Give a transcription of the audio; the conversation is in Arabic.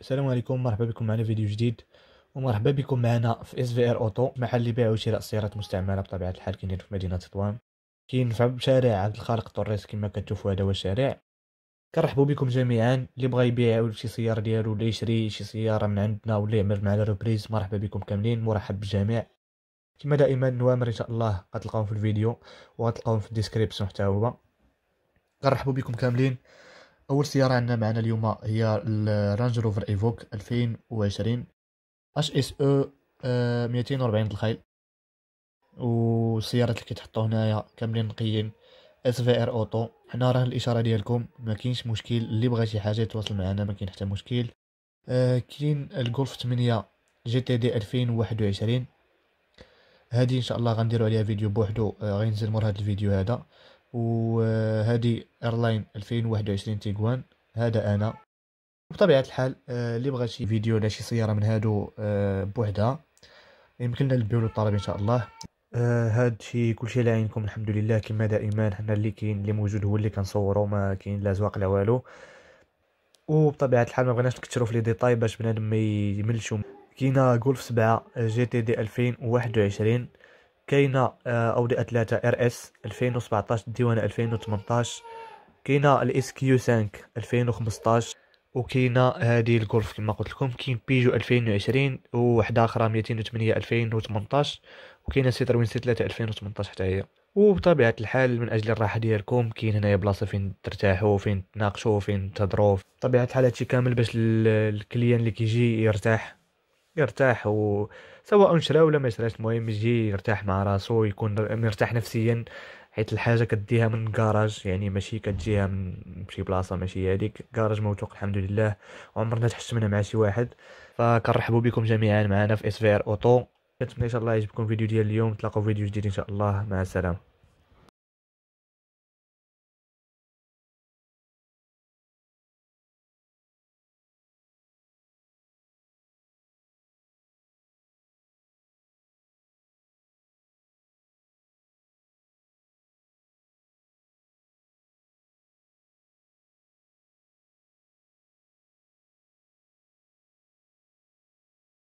السلام عليكم مرحبا بكم معنا فيديو جديد ومرحبا بكم معنا في اس في ار اوتو محل لبيع وشراء سيارات مستعمله بطبيعه الحال كاين في مدينه تطوان في شارع عبد الخالق طريس كما كتشوفوا هذا هو الشارع كنرحبوا بكم جميعا اللي بغى يبيع شي سياره ديالو ولا يشري شي سياره من عندنا ولا يعمل معنا ريبريز مرحبا بكم كاملين مرحب بالجميع كما دائما نوامر ان شاء الله غتلقاوهم في الفيديو وغتلقاوهم في الديسكريبسيون حتى هو كنرحبوا بكم كاملين اول سياره عندنا معنا اليوم هي الرانج روفر ايفوك 2020 اش اس او 240 الخيل والسيارات اللي كيتحطوا هنايا كاملين نقيين اس في ار اوتو حنا راه الاشاره ديالكم ما كاينش مشكل اللي بغى شي حاجه يتواصل معنا ما كاين حتى مشكل آه كاين الجولف 8 جي تي دي 2021 هادي ان شاء الله غنديروا عليها فيديو بوحدو آه غينزل مور هاد الفيديو هذا وهذه ايرلاين 2021 تيغوان هذا انا بطبيعه الحال آه، اللي بغى شي فيديو ولا شي سياره من هادو آه، بوحدها يمكننا نلبيو له الطلب ان شاء الله آه، هادشي كلشي على عينكم الحمد لله كما دائما حنا اللي كاين اللي موجود هو اللي كنصورو ما كاين لا زواق لا والو وبطبيعه الحال ما بغيناش نكثروا في لي ديتاي باش بنادم ما يملش كاينه جولف 7 جي تي دي 2021 كاينه آه، اوديه 3 ار اس 2017 الديوانه 2018 كاينه الاس كيو 5 2015 وكاينه هذه الجولف كما قلت لكم كاين بيجو 2020 وواحده اخرى 208 2018 وكاينه سيتروين سي 3 2018 حتى هي وبطبيعه الحال من اجل الراحه ديالكم كاين هنايا بلاصه فين ترتاحوا فين تناقشوا فين تهضروا بطبيعه الحال هادشي كامل باش الكليان اللي كيجي يرتاح يرتاح سواء شرا ولا ما شراش المهم يجي يرتاح مع راسو يكون مرتاح نفسيا حيت الحاجه كديها من كراج يعني ماشي كتجيها من شي بلاصه ماشي هذيك كراج موثوق الحمد لله وعمرنا تحشمنا مع شي واحد فكنرحبوا بكم جميعا معنا في ار اوتو كنتمنى ان شاء الله يعجبكم الفيديو ديال اليوم تلاقوا فيديو جديد ان شاء الله مع السلامه